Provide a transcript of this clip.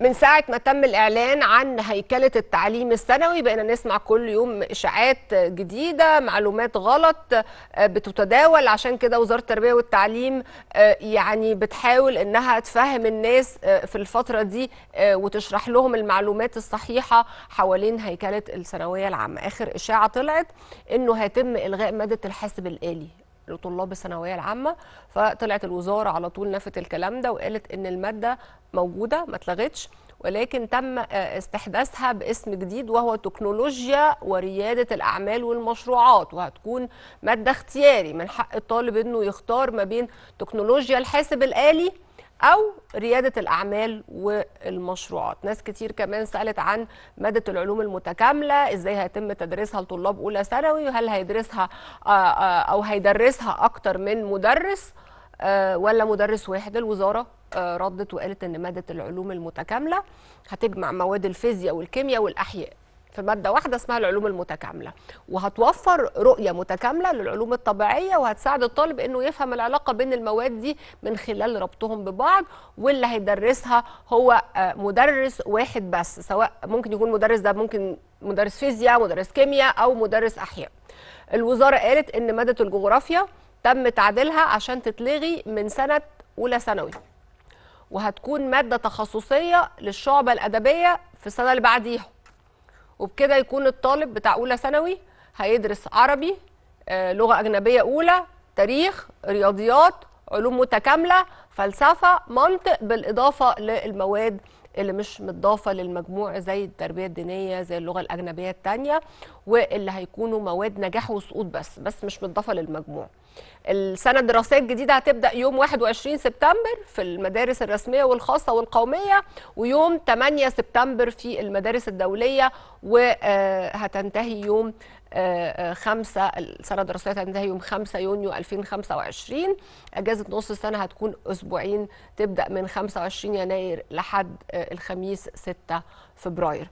من ساعة ما تم الإعلان عن هيكلة التعليم الثانوي بقينا نسمع كل يوم إشاعات جديدة معلومات غلط آه، بتتداول عشان كده وزارة التربية والتعليم آه، يعني بتحاول إنها تفهم الناس آه، في الفترة دي وتشرح لهم المعلومات الصحيحة حوالين هيكلة الثانوية العامة آخر إشاعة طلعت إنه هيتم إلغاء مادة الحاسب الآلي لطلاب الثانويه العامه فطلعت الوزاره على طول نفت الكلام ده وقالت ان الماده موجوده ما اتلغتش ولكن تم آه، استحداثها باسم جديد وهو تكنولوجيا وريادة الأعمال والمشروعات وهتكون مادة اختياري من حق الطالب أنه يختار ما بين تكنولوجيا الحاسب الآلي او رياده الاعمال والمشروعات ناس كتير كمان سالت عن ماده العلوم المتكامله ازاي هيتم تدريسها لطلاب اولى ثانوي وهل هيدرسها آه، آه، او هيدرسها اكتر من مدرس آه، ولا مدرس واحد الوزاره ردت وقالت ان ماده العلوم المتكامله هتجمع مواد الفيزياء والكيمياء والاحياء في ماده واحده اسمها العلوم المتكامله وهتوفر رؤيه متكامله للعلوم الطبيعيه وهتساعد الطالب انه يفهم العلاقه بين المواد دي من خلال ربطهم ببعض واللي هيدرسها هو آه، مدرس واحد بس سواء ممكن يكون مدرس ده ممكن مدرس فيزياء مدرس كيمياء او مدرس احياء الوزاره قالت ان ماده الجغرافيا تم تعديلها عشان تتلغي من سنه اولى ثانوي وهتكون ماده تخصصيه للشعبه الادبيه في السنه اللي بعديها وبكده يكون الطالب بتاع اولى ثانوي هيدرس عربي آه، لغه اجنبيه اولى تاريخ رياضيات علوم متكامله فلسفه منطق بالاضافه للمواد اللي مش متضافه للمجموع زي التربيه الدينيه زي اللغه الاجنبيه الثانيه واللي هيكونوا مواد نجاح وسقوط بس بس مش متضافه للمجموع السنه الدراسيه الجديده هتبدا يوم 21 سبتمبر في المدارس الرسميه والخاصه والقوميه ويوم 8 سبتمبر في المدارس الدوليه وهتنتهي آه، يوم 5 آه، آه، السنه الدراسيه هتنتهي يوم 5 يونيو 2025 اجازه نص السنه هتكون اسبوعين تبدا من 25 يناير لحد الخميس 6 فبراير